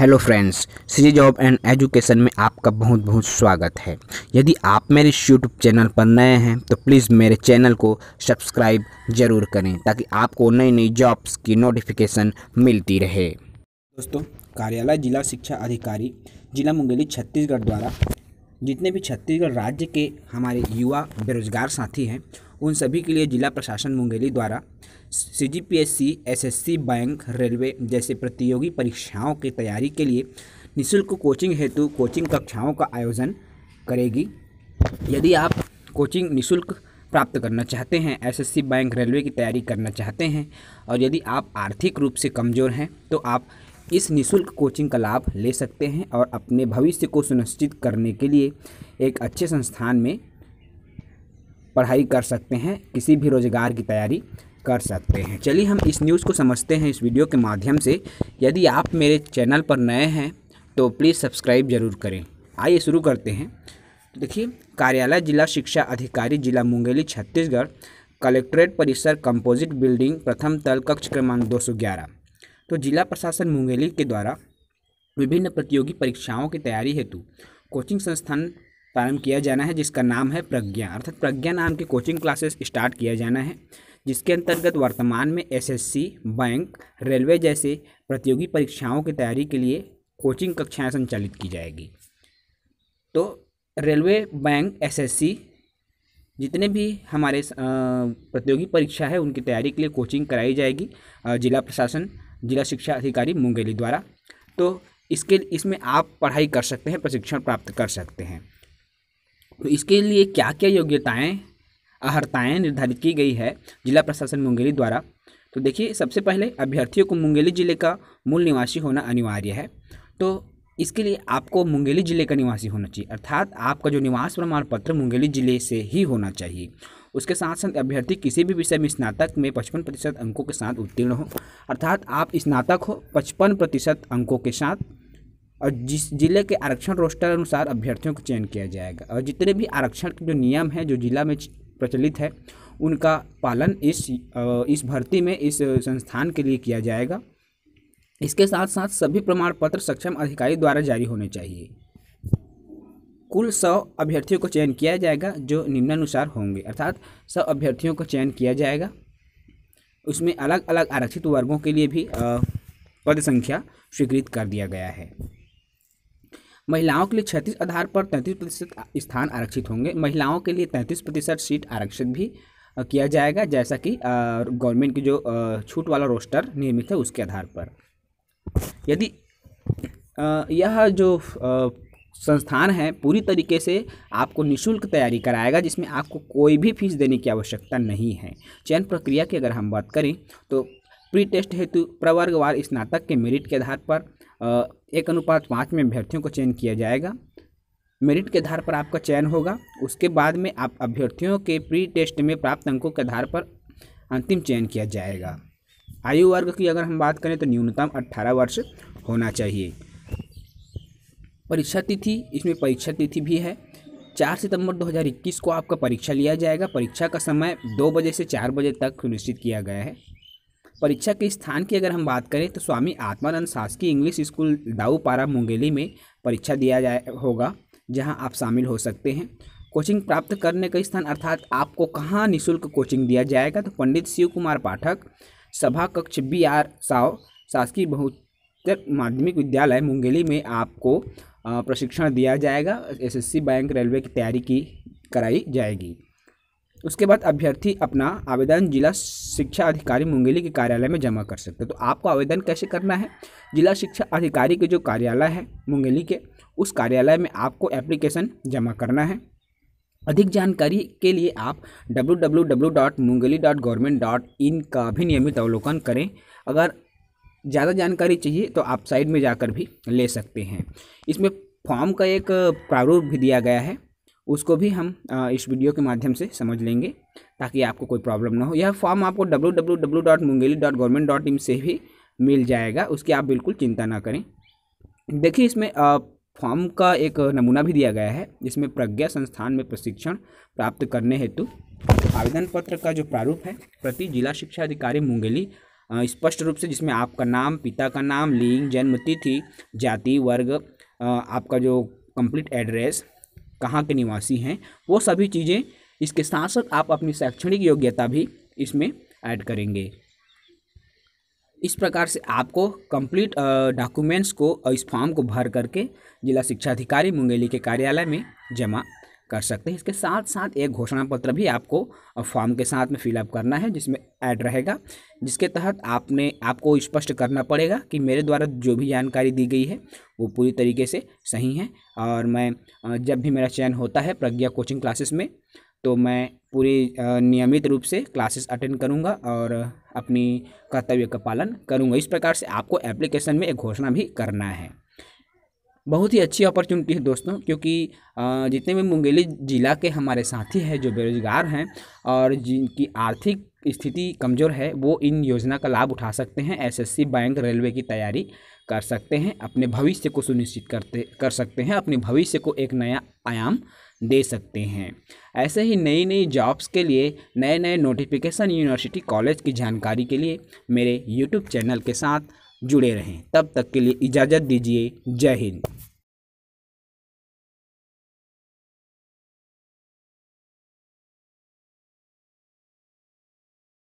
hello friends C job and education में आपका बहुत बहुत स्वागत है यदि आप मेरे यूट्यूब चैनल पर नए हैं तो प्लीज़ मेरे चैनल को सब्सक्राइब ज़रूर करें ताकि आपको नई नई जॉब्स की नोटिफिकेशन मिलती रहे दोस्तों कार्यालय जिला शिक्षा अधिकारी जिला मुंगेली छत्तीसगढ़ द्वारा जितने भी छत्तीसगढ़ राज्य के हमारे युवा बेरोजगार साथी हैं उन सभी के लिए जिला प्रशासन मुंगेली द्वारा C G P S C S S C bank railway जैसे प्रतियोगी परीक्षाओं की तैयारी के लिए निशुल्क कोचिंग हेतु कोचिंग कक्षाओं का आयोजन करेगी यदि आप कोचिंग निशुल्क प्राप्त करना चाहते हैं एसएससी बैंक रेलवे की तैयारी करना चाहते हैं और यदि आप आर्थिक रूप से कमज़ोर हैं तो आप इस निशुल्क कोचिंग का लाभ ले सकते हैं और अपने भविष्य को सुनिश्चित करने के लिए एक अच्छे संस्थान में पढ़ाई कर सकते हैं किसी भी रोज़गार की तैयारी कर सकते हैं चलिए हम इस न्यूज़ को समझते हैं इस वीडियो के माध्यम से यदि आप मेरे चैनल पर नए हैं तो प्लीज़ सब्सक्राइब जरूर करें आइए शुरू करते हैं तो देखिए कार्यालय जिला शिक्षा अधिकारी जिला मुंगेली छत्तीसगढ़ कलेक्ट्रेट परिसर कंपोजिट बिल्डिंग प्रथम तल कक्ष क्रमांक 211 तो जिला प्रशासन मुंगेली के द्वारा विभिन्न प्रतियोगी परीक्षाओं की तैयारी हेतु कोचिंग संस्थान प्रारंभ किया जाना है जिसका नाम है प्रज्ञा अर्थात प्रज्ञा नाम के कोचिंग क्लासेस स्टार्ट किया जाना है जिसके अंतर्गत वर्तमान में एसएससी, बैंक रेलवे जैसे प्रतियोगी परीक्षाओं की तैयारी के लिए कोचिंग कक्षाएं संचालित की जाएगी तो रेलवे बैंक एसएससी जितने भी हमारे प्रतियोगी परीक्षा है उनकी तैयारी के लिए कोचिंग कराई जाएगी जिला प्रशासन जिला शिक्षा अधिकारी मुंगेली द्वारा तो इसके इसमें आप पढ़ाई कर सकते हैं प्रशिक्षण प्राप्त कर सकते हैं तो इसके लिए क्या क्या योग्यताएँ अहर्ताएँ निर्धारित की गई है जिला प्रशासन मुंगेली द्वारा तो देखिए सबसे पहले अभ्यर्थियों को मुंगेली जिले का मूल निवासी होना अनिवार्य है तो इसके लिए आपको मुंगेली जिले का निवासी होना चाहिए अर्थात आपका जो निवास प्रमाण पत्र मुंगेली जिले से ही होना चाहिए उसके साथ साथ अभ्यर्थी किसी भी विषय में स्नातक में पचपन प्रतिशत अंकों के साथ उत्तीर्ण हो अर्थात आप स्नातक हो पचपन प्रतिशत अंकों के साथ और जिस जिले के आरक्षण रोस्टर अनुसार अभ्यर्थियों का चयन किया जाएगा और जितने भी आरक्षण के जो नियम हैं जो जिला में प्रचलित है उनका पालन इस इस भर्ती में इस संस्थान के लिए किया जाएगा इसके साथ साथ सभी प्रमाण पत्र सक्षम अधिकारी द्वारा जारी होने चाहिए कुल सौ अभ्यर्थियों को चयन किया जाएगा जो निम्नानुसार होंगे अर्थात सौ अभ्यर्थियों को चयन किया जाएगा उसमें अलग अलग आरक्षित वर्गों के लिए भी पद संख्या स्वीकृत कर दिया गया है महिलाओं के लिए छत्तीस आधार पर तैंतीस प्रतिशत स्थान आरक्षित होंगे महिलाओं के लिए तैंतीस प्रतिशत सीट आरक्षित भी किया जाएगा जैसा कि गवर्नमेंट की जो छूट वाला रोस्टर नियमित है उसके आधार पर यदि यह जो संस्थान है पूरी तरीके से आपको निशुल्क तैयारी कराएगा जिसमें आपको कोई भी फीस देने की आवश्यकता नहीं है चयन प्रक्रिया की अगर हम बात करें तो प्री टेस्ट हेतु प्रवर्गवार स्नातक के मेरिट के आधार पर एक अनुपात पाँच में अभ्यर्थियों को चयन किया जाएगा मेरिट के आधार पर आपका चयन होगा उसके बाद में आप अभ्यर्थियों के प्री टेस्ट में प्राप्त अंकों के आधार पर अंतिम चयन किया जाएगा आयु वर्ग की अगर हम बात करें तो न्यूनतम अट्ठारह वर्ष होना चाहिए परीक्षा तिथि इसमें परीक्षा तिथि भी है चार सितंबर 2021 को आपका परीक्षा लिया जाएगा परीक्षा का समय दो बजे से चार बजे तक सुनिश्चित किया गया है परीक्षा के स्थान की अगर हम बात करें तो स्वामी आत्मानंद शासकीय इंग्लिश स्कूल दाऊपारा मुंगेली में परीक्षा दिया जाए होगा जहां आप शामिल हो सकते हैं कोचिंग प्राप्त करने का स्थान अर्थात आपको कहाँ निःशुल्क कोचिंग दिया जाएगा तो पंडित शिव कुमार पाठक सभा कक्ष बी आर साव शासकीय बहु उच्चतर माध्यमिक विद्यालय मुंगेली में आपको प्रशिक्षण दिया जाएगा एसएससी बैंक रेलवे की तैयारी की कराई जाएगी उसके बाद अभ्यर्थी अपना आवेदन जिला शिक्षा अधिकारी मुंगेली के कार्यालय में जमा कर सकते हैं तो आपको आवेदन कैसे करना है जिला शिक्षा अधिकारी के जो कार्यालय है मुंगेली के उस कार्यालय में आपको एप्लीकेशन जमा करना है अधिक जानकारी के लिए आप डब्ल्यू का भी नियमित अवलोकन करें अगर ज़्यादा जानकारी चाहिए तो आप साइड में जाकर भी ले सकते हैं इसमें फॉर्म का एक प्रारूप भी दिया गया है उसको भी हम इस वीडियो के माध्यम से समझ लेंगे ताकि आपको कोई प्रॉब्लम ना हो यह फॉर्म आपको डब्ल्यू से भी मिल जाएगा उसकी आप बिल्कुल चिंता ना करें देखिए इसमें फॉर्म का एक नमूना भी दिया गया है जिसमें प्रज्ञा संस्थान में प्रशिक्षण प्राप्त करने हेतु आवेदन पत्र का जो प्रारूप है प्रति जिला शिक्षा अधिकारी मुंगेली स्पष्ट रूप से जिसमें आपका नाम पिता का नाम लिंग जन्म तिथि जाति वर्ग आपका जो कंप्लीट एड्रेस कहाँ के निवासी हैं वो सभी चीज़ें इसके साथ साथ आप अपनी शैक्षणिक योग्यता भी इसमें ऐड करेंगे इस प्रकार से आपको कंप्लीट डॉक्यूमेंट्स को इस फॉर्म को भर करके जिला शिक्षा अधिकारी मुंगेली के कार्यालय में जमा कर सकते हैं इसके साथ साथ एक घोषणा पत्र भी आपको फॉर्म के साथ में फिलअप करना है जिसमें ऐड रहेगा जिसके तहत आपने आपको स्पष्ट करना पड़ेगा कि मेरे द्वारा जो भी जानकारी दी गई है वो पूरी तरीके से सही है और मैं जब भी मेरा चयन होता है प्रज्ञा कोचिंग क्लासेस में तो मैं पूरी नियमित रूप से क्लासेस अटेंड करूँगा और अपनी कर्तव्य का पालन करूँगा इस प्रकार से आपको एप्लीकेशन में एक घोषणा भी करना है बहुत ही अच्छी अपॉर्चुनिटी है दोस्तों क्योंकि जितने भी मुंगेली ज़िला के हमारे साथी हैं जो बेरोज़गार हैं और जिनकी आर्थिक स्थिति कमज़ोर है वो इन योजना का लाभ उठा सकते हैं एसएससी बैंक रेलवे की तैयारी कर सकते हैं अपने भविष्य को सुनिश्चित करते कर सकते हैं अपने भविष्य को एक नया आयाम दे सकते हैं ऐसे ही नई नई जॉब्स के लिए नए नए नोटिफिकेशन यूनिवर्सिटी कॉलेज की जानकारी के लिए मेरे यूट्यूब चैनल के साथ जुड़े रहें तब तक के लिए इजाज़त दीजिए जय हिंद